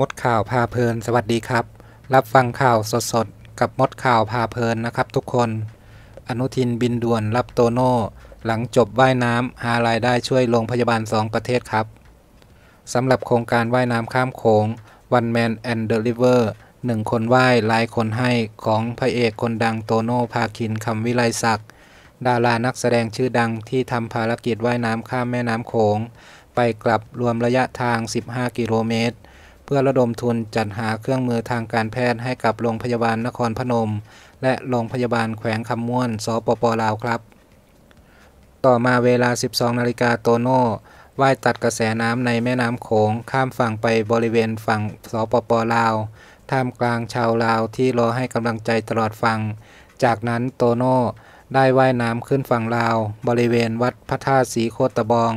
มดข่าวพาเพลินสวัสดีครับ รับฟังข่าวสดสดกับมดข่าวพาเพลินนะครับทุกคน อนุทินบินด่วนรับโตโน่ หลังจบว่ายน้ำหารายได้ช่วยโรงพยาบาลสองประเทศครับสำหรับโครงการว่ายน้ำข้ามโขง One Man and the River หนึ่งคนว่ายลายคนให้ของพระเอกคนดังโตโน่ภาคินคำวิไลศักดิ์ดารานักแสดงชื่อดังที่ทำภารกิจว่ายน้ำข้ามแม่น้ำโขง ไปกลับรวมระยะทาง 15กิโลเมตรพื่อระดมทุนจัดหาเครื่องมือทางการแพทย์ให้กับโรงพยาบาลนครพนม และโรงพยาบาลแขวงคำม่วน สปป ลาวครับ ต่อมาเวลา 12นาฬิกาโตโน่ว่ายตัดกระแสน้ำในแม่น้ำโขงข้ามฝั่งไปบริเวณฝั่งสปป ลาวท่ามกลางชาวลาวที่รอให้กำลังใจตลอดฟัง จากนั้นโตโน่ ได้ว่ายน้ำขึ้นฝั่งลาว บริเวณวัดพระธาตุสีโคตบอง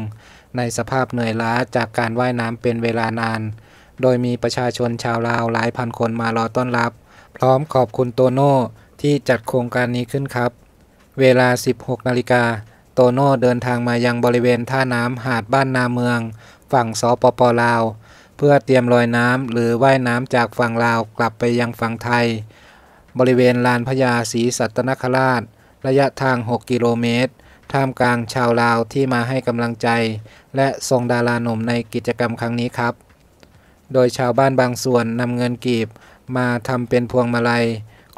ในสภาพเหนื่อยล้าจากการว่ายน้ำเป็นเวลานานโดยมีประชาชนชาวลาวหลายพันคนมารอต้อนรับ พร้อมขอบคุณโตโน่ที่จัดโครงการนี้ขึ้นครับ เวลา 16นาฬิกาโตโน่เดินทางมายังบริเวณท่าน้ำหาดบ้านนาเมือง ฝั่งสปปลาว เพื่อเตรียมลอยน้ำหรือว่ายน้ำจากฝั่งลาวกลับไปยังฝั่งไทย บริเวณลานพญาศรีสัตนคราช ระยะทาง 6 กิโลเมตรท่ามกลางชาวลาวที่มาให้กำลังใจ และทรงดาราหนุ่มในกิจกรรมครั้งนี้ครับโดยชาวบ้านบางส่วนนำเงินกีบ มาทำเป็นพวงมาลัย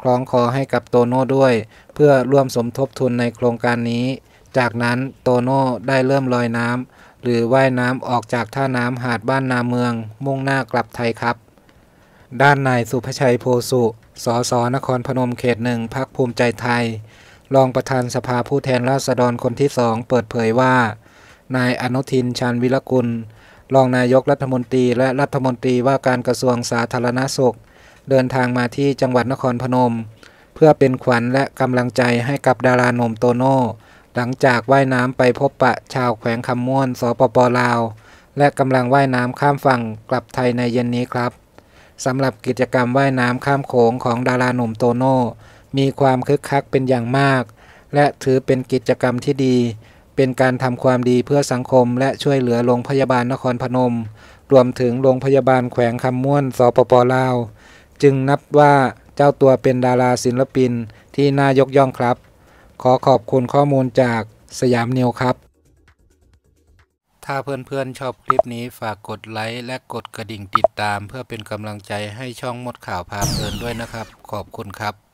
คล้องคอให้กับโตโน่ด้วย เพื่อร่วมสมทบทุนในโครงการนี้ จากนั้นโตโน่ได้เริ่มลอยน้ำหรือว่ายน้ำออกจากท่าน้ำหาดบ้านนาเมือง มุ่งหน้ากลับไทยครับ ด้านนายสุภชัยโพสุสอสนครพนมเขตหนึ่งพักภูมิใจไทยรองประธานสภาผู้แทนราษฎรคนที่สองเปิดเผยว่า นายอนุทินชาญวิรกุลรองนายกรัฐมนตรีและรัฐมนตรีว่าการกระทรวงสาธารณาสุข เดินทางมาที่จังหวัดนครพนม เพื่อเป็นขวัญและกำลังใจให้กับดาราหนุ่มโตโน่ หลังจากว่ายน้ำไปพบปะ ชาวแขวงคำม่วนสปปลาว และกำลังว่ายน้ำข้ามฝั่ง กลับไทยในเย็นนี้ครับ สำหรับกิจกรรมว่ายน้ำข้ามโขงของดาราหนุ่มโตโน่มีความคึกคักเป็นอย่างมาก และถือเป็นกิจกรรมที่ดีเป็นการทำความดีเพื่อสังคมและช่วยเหลือโรงพยาบาลนครพนม รวมถึงโรงพยาบาลแขวงคำม่วน สปปลาว จึงนับว่าเจ้าตัวเป็นดาราศิลปินที่น่ายกย่องครับ ขอขอบคุณข้อมูลจากสยามนิวครับ ถ้าเพื่อนๆชอบคลิปนี้ฝากกดไลค์ และกดกระดิ่งติดตามเพื่อเป็นกำลังใจให้ช่องมดข่าวพาเพลินด้วยนะครับ ขอบคุณครับ